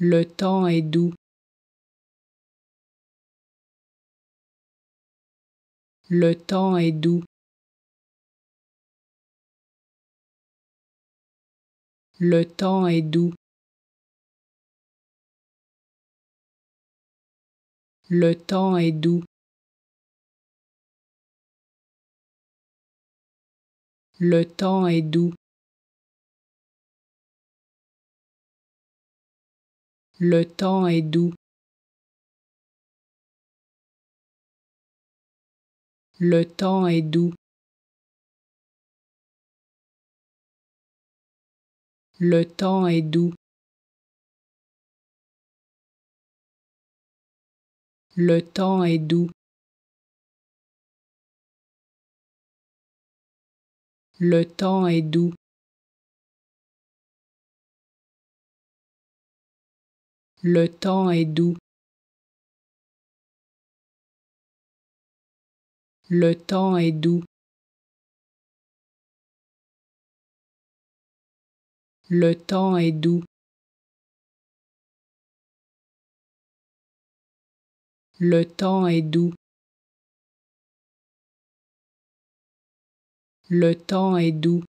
Le temps est doux. Le temps est doux. Le temps est doux. Le temps est doux. Le temps est doux. Le temps est doux. Le temps est doux. Le temps est doux. Le temps est doux. Le temps est doux. Le temps est doux. Le temps est doux. Le temps est doux. Le temps est doux. Le temps est doux.